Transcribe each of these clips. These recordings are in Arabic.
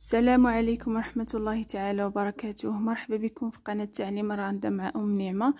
السلام عليكم ورحمة الله تعالى وبركاته مرحبا بكم في قناة تعليم الراندا مع أم نعمة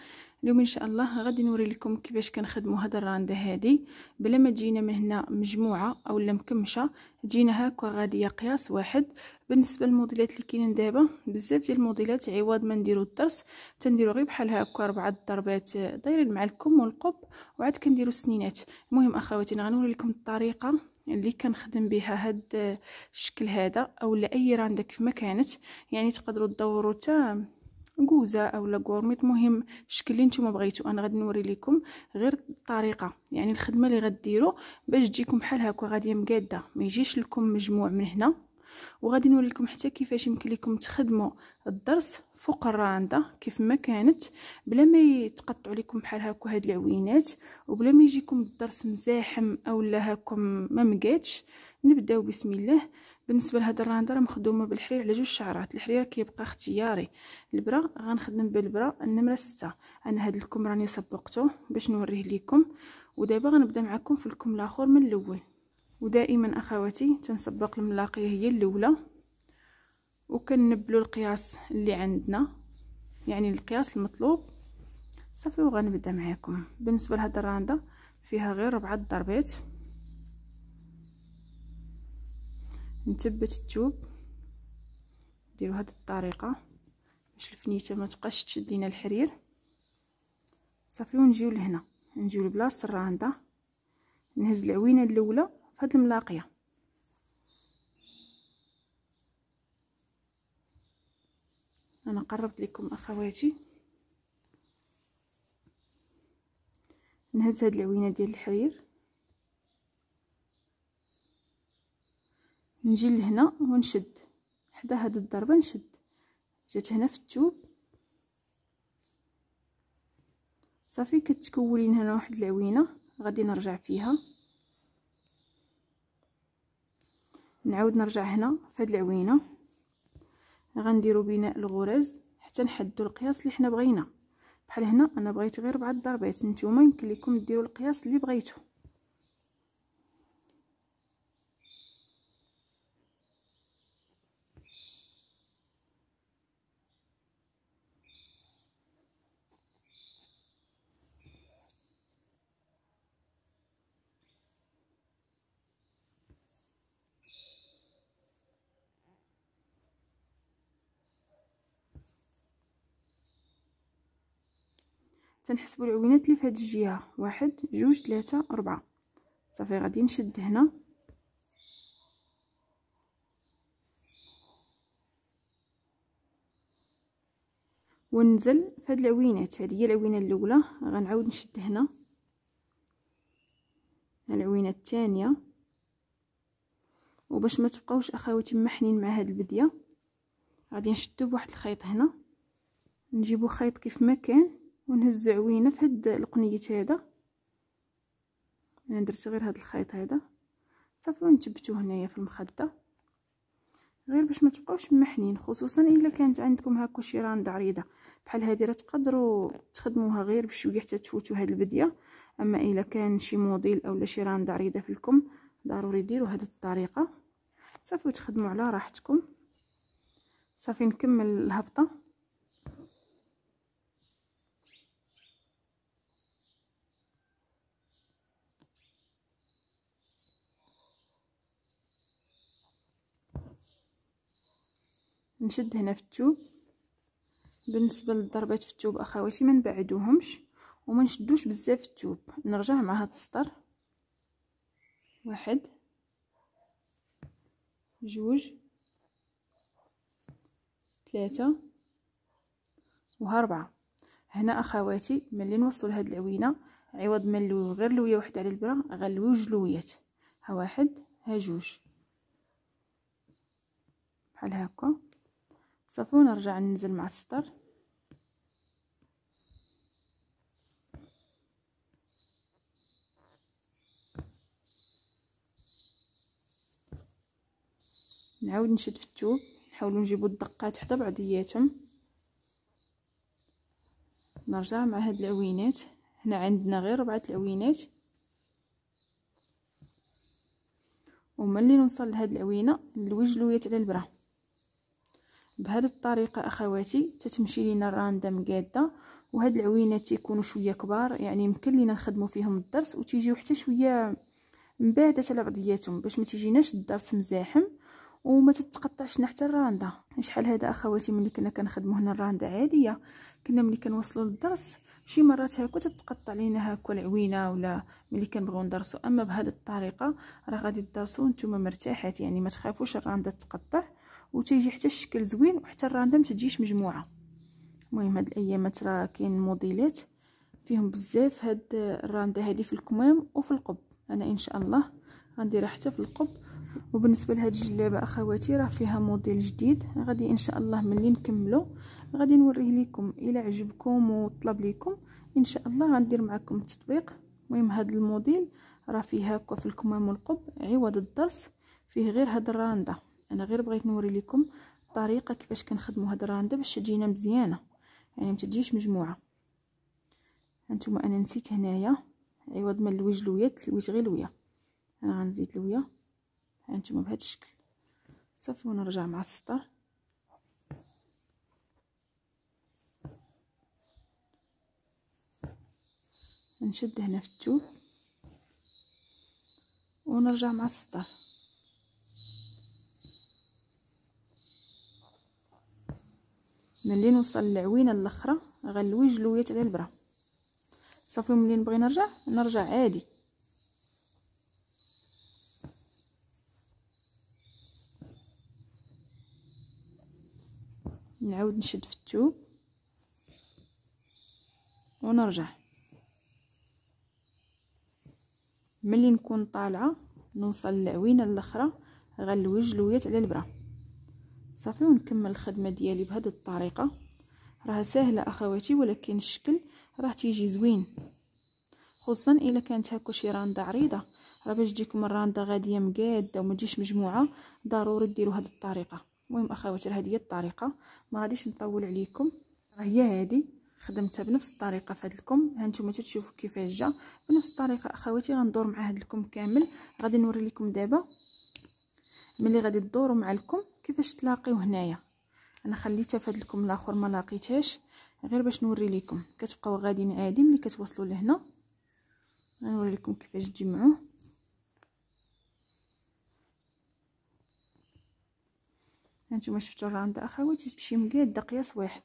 اليوم إن شاء الله غادي نوري لكم كيفاش كنخدموا هاد الراندا هادي بلا ما تجينا من هنا مجموعة أولا مكمشة تجينا هاكا غادية قياس واحد بالنسبة للموديلات اللي كاينين دابا بزاف ديال الموديلات عوض ما نديرو الدرس تنديروا غير بحال هاكا ربعة ضربات دايرين مع الكم والقب وعاد كنديرو السنينات المهم أخواتي غنوري لكم الطريقة اللي كنخدم بها هاد الشكل هذا اولا اي راندك كيف ما كانت يعني تقدروا تدوروا حتى كوزه اولا كورميط مهم الشكل اللي نتوما بغيتو انا غادي نوري لكم غير الطريقه يعني الخدمه اللي غديروا باش تجيكم بحال هكا غاديه مقاده ما يجيش لكم مجموع من هنا وغادي نوري لكم حتى كيفاش يمكن لكم تخدموا الضرس فوق الراندة كيف ما كانت بلا ما يتقطعوا لكم بحال هكا هاد العوينات وبلا ما يجيكم الدرس مزاحم اولا هاكم ما مقاتش نبداو بسم الله بالنسبه لهاد الراندة راه مخدومه بالحرير على جوج شعرات الحرير كيبقى اختياري البرا غنخدم بالبرا النمره ستة انا هاد الكم راني سبقته باش نوريه لكم ودابا غنبدا معكم في الكم الاخر من الاول ودائما اخواتي تنسبق الملاقيه هي الاولى وكنبلو القياس اللي عندنا يعني القياس المطلوب صافي وغنبدا معاكم بالنسبه لهاد الراندة فيها غير ربعة ضربات نثبت الثوب نديرو هاد الطريقه باش الفنيته ما تبقاش تشد لينا الحرير صافي ونجيو لهنا نجيو لبلاصه الراندة نهز العوينه الاولى فهاد الملاقيه انا قربت لكم اخواتي نهز هاد العوينه ديال الحرير نجي لهنا ونشد حدا هاد الضربه نشد جات هنا في التوب صافي كتكولين هنا واحد العوينه غادي نرجع فيها نعاود نرجع هنا في هاد العوينه غنديروا بناء الغرز حتى نحدو القياس اللي حنا بغينا بحال هنا انا بغيت غير بعض الضربات نتوما يمكن لكم ديروا القياس اللي بغيتو تنحسبوا العوينات اللي في هذه الجهه واحد جوج ثلاثة أربعة صافي غادي نشد هنا ونزل في هذه العوينات هذه هي العوينه الاولى غنعاود نشد هنا العوينه الثانيه وباش ما تبقاوش اخواتي محنين مع هذه البديه غادي نشدو بواحد الخيط هنا نجيبو خيط كيف ما كان ونهز عوينه في هاد القنيت هذا انا درت غير هاد الخيط هذا صافي ونثبتو هنايا في المخده غير باش ما تبقاوش محنين خصوصا الا كانت عندكم هاكا شي راند عريضه بحال هادي راه تقدروا تخدموها غير بشويه حتى تفوتوا هاد البديه اما الا كان شي موديل اولا شي راند عريضه في الكم ضروري ديروا هاد الطريقه صافي وتخدموا على راحتكم صافي نكمل الهبطه نشد هنا في التوب بالنسبه للضربات في التوب اخواتي ما نبعدوهمش وما نشدوش بزاف في نرجع مع هاد السطر واحد جوج ثلاثة وها هنا اخواتي ملي نوصلوا لهاد العوينه عوض ما نلويو غير لويه وحده على البرا غنلويو جوج لويات ها واحد ها جوج بحال هكا صافي ونرجع ننزل مع السطر نعاود نشد في الثوب نحاولوا نجيبوا الدقات حتى بعضياتهم نرجع مع هاد العوينات هنا عندنا غير ربعه العوينات وملي نوصل لهاد العوينه نلوج لويات على البره بهذه الطريقه اخواتي تتمشي لينا الراندا قاده وهاد العوينات تيكونوا شويه كبار يعني يمكن لينا نخدموا فيهم الدرس وتيجيو حتى شويه مباده على بعضياتهم باش ما تيجيناش الدرس مزاحم وما تتقطعش حتى الراندا شحال هذا اخواتي ملي كنا كنخدموا هنا الراندا عاديه كنا ملي كنوصلوا للدرس شي مرات هكا تتقطع لينا هكا العوينه ولا ملي كنبغيو ندرسوا اما بهذه الطريقه راه غادي تدرسوا نتوما مرتاحات يعني ما تخافوش الراندا تتقطع وتيجي حتى الشكل زوين وحتى الراندم تجيش مجموعه المهم هاد الايامات راه كاين موديلات فيهم بزاف هاد الراندا هادي في الكمام وفي القب انا ان شاء الله غنديرها حتى في القب وبالنسبه لهاد الجلابه اخواتي راه فيها موديل جديد غادي ان شاء الله ملي نكملو غادي نوريه لكم الا عجبكم وطلب لكم ان شاء الله غندير معكم التطبيق المهم هاد الموديل راه فيه هكا في الكمام والقب عوض الدرس فيه غير هاد الرانده انا غير بغيت نوري لكم الطريقه كيفاش كنخدموا هاد الرانده باش تجينا مزيانه يعني ما تجيش مجموعه هانتوما انا نسيت هنايا عوض ما نلوي لويات تلويت غير لويه انا غنزيد لويه هانتوما بهذا الشكل صافي ونرجع مع السطر نشد هنا في التوب ونرجع مع السطر ملي نوصل للعوينه الاخرى غنلوي جلويات على البره صافي ملي نبغي نرجع نرجع عادي نعاود نشد في الثوب ونرجع ملي نكون طالعه نوصل للعوينه الاخرى غنلوي جلويات على البره صافي ونكمل الخدمه ديالي بهذه الطريقه راه سهله اخواتي ولكن الشكل راه تيجي زوين خصوصا الا كانت هكا شي رانده عريضه راه باش تجيكم الرانده غاديه مقاده وما تجيش مجموعه ضروري ديروا هذه الطريقه المهم اخواتي راه هذه هي الطريقه ما غاديش نطول عليكم راه هي هذه خدمتها بنفس الطريقه فهاد الكم ها نتوما تشوفوا كيفاش جا بنفس الطريقه اخواتي غندور مع هاد الكم كامل غادي نوري لكم دابا ملي غادي تدوروا مع الكم كيفاش تلاقيو هنايا انا خليتها في هاد الكم الاخر ما لاقيتهاش غير باش نوري لكم كتبقاو غاديين عادي ملي كتوصلوا لهنا غنوري لكم كيفاش تجمعوه هانتوما شفتوا الراندا اخواتي تمشي مقاده قياس واحد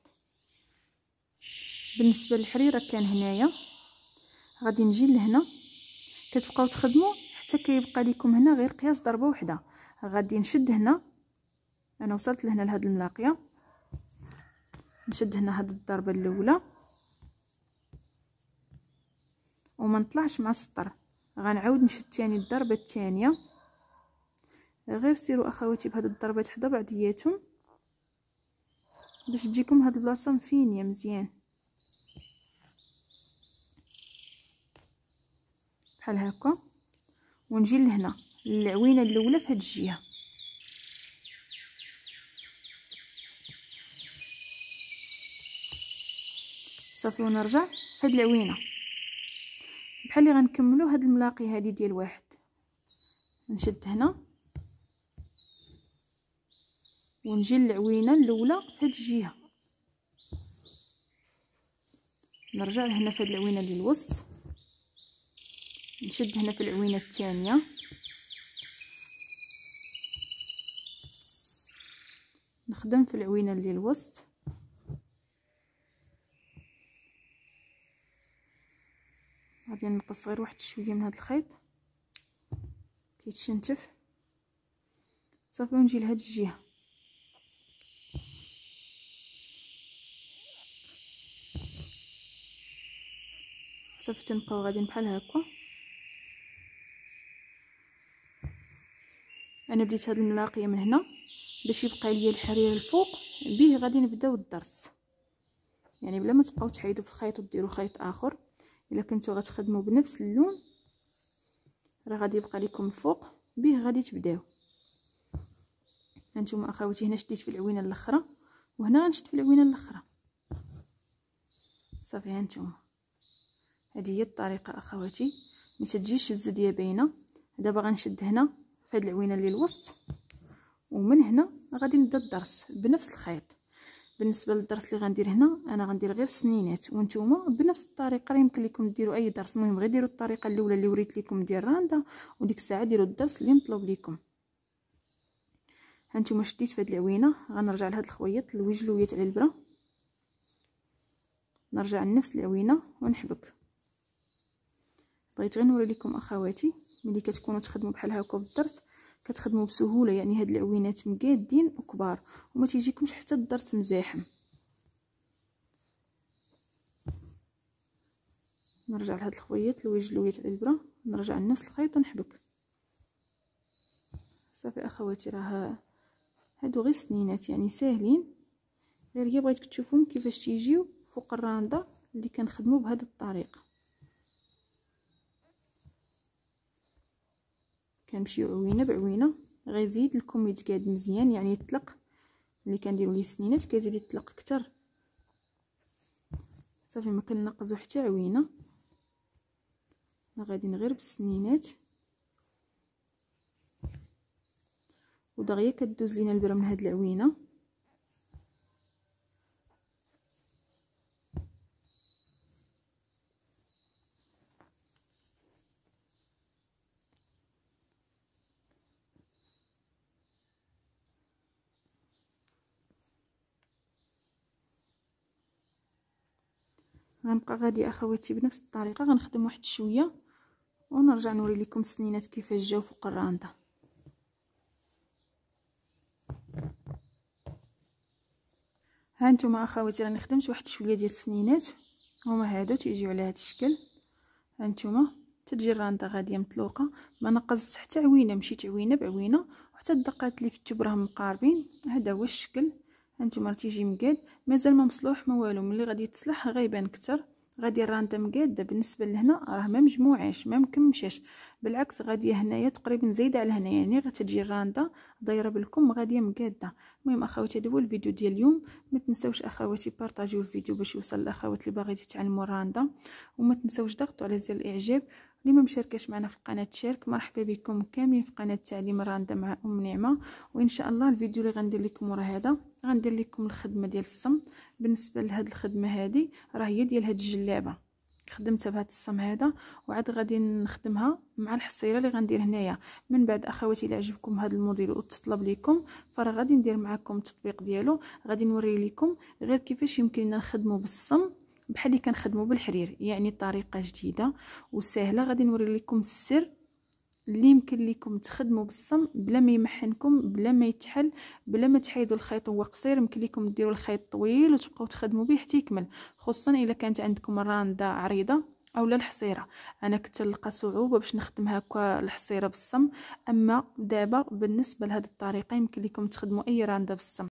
بالنسبه للحريره كان هنايا غادي نجي لهنا كتبقاو تخدموا حتى كيبقى لكم هنا غير قياس ضربه وحده غادي نشد هنا انا وصلت لهنا لهاد الملاقيه نشد هنا هاد الضربه الاولى وما نطلعش مع السطر غنعاود نشد تاني الضربه الثانيه غير سيروا اخواتي بهاد الضربات حدا بعضياتهم باش تجيكم هاد البلاصه مفينيه مزيان بحال هكا ونجي لهنا للعوينه الاولى في هاد الجهه صافي ونرجع فهاد العوينه بحال اللي غنكملو هاد الملاقي هادي ديال واحد نشد هنا ونجي للعوينه الاولى فهاد الجهه نرجع لهنا فهاد العوينه ديال الوسط نشد هنا في العوينه الثانيه نخدم في العوينه اللي الوسط غادي نقص غير واحد شويه من هذا الخيط كيتشنتف صافي ونجي لهاد الجهه صافي تنبقاو غاديين بحال هكا انا بديت هاد الملاقيه من هنا باش يبقى ليا الحرير الفوق به غادي نبداو الدرس يعني بلا ما تبقاو تحيدوا في الخيط وديروا خيط اخر الا كنتو غتخدموا بنفس اللون راه غادي يبقى لكم الفوق به غادي تبداو هانتوما اخواتي هنا شديت في العوينه الاخرى وهنا غنشد في العوينه الاخرى صافي هانتوما هذه هي الطريقه اخواتي ما تجيش الزاديه باينه دابا غنشد هنا في هاد العوينه اللي الوسط ومن هنا غادي نبدا الدرس بنفس الخيط بالنسبه للدرس اللي غندير هنا انا غندير غير السنينات وانتوما بنفس الطريقه راه يمكن لكم ديروا اي درس المهم غير ديروا الطريقه الاولى اللي وريت لكم ديال راندا وديك الساعه ديروا الدرس اللي مطلوب لكم هانتوما شديت في هاد العوينه غنرجع لهاد الخويط الوجلويات على البره نرجع لنفس العوينه ونحبك بغيت غير نوري لكم اخواتي ملي كتكونوا تخدموا بحال هكا في الدرس كتخدموا بسهوله يعني هاد العوينات مقادين وكبار وما تيجيكمش حتى الضرس مزاحم نرجع لهاد الخويط لويج اللويت على البره نرجع لنفس الخيط ونحبك صافي اخواتي راه هادو غير سنينات يعني ساهلين غير هي بغيتك تشوفهم كيفاش تيجيو فوق الرانده اللي كنخدمو بهاد الطريقه كنمشيو عوينه بعوينه غيزيد لكم يتقاد مزيان يعني يطلق ملي كنديرو ليه السنينات كيزيد يطلق اكثر صافي ما كننقزو حتى عوينه انا غادي غير بالسنينات ودغيا كدوز لينا البره من هاد العوينه غنبقى غادي اخواتي بنفس الطريقه غنخدم واحد شويه ونرجع نوري لكم السنينات كيفاش جاو فوق الرانده ها انتم اخواتي راني خدمت واحد شويه ديال السنينات هما هادو تيجيو على هاد الشكل ها انتم تجي الرانده غاديه مطلوقه ما نقزت حتى عوينه مشيت عوينه بعوينه وحتى الدقات اللي في التوب راهم مقاربين هذا هو الشكل هانتوما تيجي مقاد مازال ما مصلوح ما والو ملي غادي يتصلح غيبان كتر غادي الرانده مقاده بالنسبه لهنا راه ما مجموعاش ما مكمشاش بالعكس غاديه هنايا تقريبا زايده على هنايا يعني غتجي الرانده دايره بالكم غاديه مقاده المهم اخواتي هذا هو الفيديو ديال اليوم ما تنساوش اخواتي بارطاجيو الفيديو باش يوصل الاخوات اللي باغي يتعلموا الرانده وما تنساوش ضغطوا على زر الاعجاب اللي ما مشاركش معنا في القناه تشارك مرحبا بكم كاملين في قناه تعليم راندا مع ام نعمه وان شاء الله الفيديو اللي غندير لكم ورا هذا غندير لكم الخدمه ديال الصم بالنسبه لهاد الخدمه هذه راه هي ديال هاد الجلابه خدمتها بهاد الصم هذا وعاد غادي نخدمها مع الحصيره اللي غندير هنايا من بعد اخواتي الا عجبكم هذا الموديل وتطلب لكم فراه غادي ندير معكم التطبيق ديالو غادي نوري لكم غير كيفاش يمكننا نخدمو بالصم بحال اللي كنخدموا بالحرير يعني طريقه جديده وسهله غادي نوري لكم السر اللي يمكن لكم تخدموا بالصم بلا ما يمحنكم بلا ما يتحل بلا ما تحيدوا الخيط هو قصير يمكن لكم ديروا الخيط طويل وتبقاو تخدموا به حتى يكمل خصوصا الا كانت عندكم الرانده عريضه اولا الحصيره انا كنت نلقى صعوبه باش نخدم هكا الحصيره بالصم اما دابا بالنسبه لهذه الطريقه يمكن لكم تخدموا اي رانده بالصم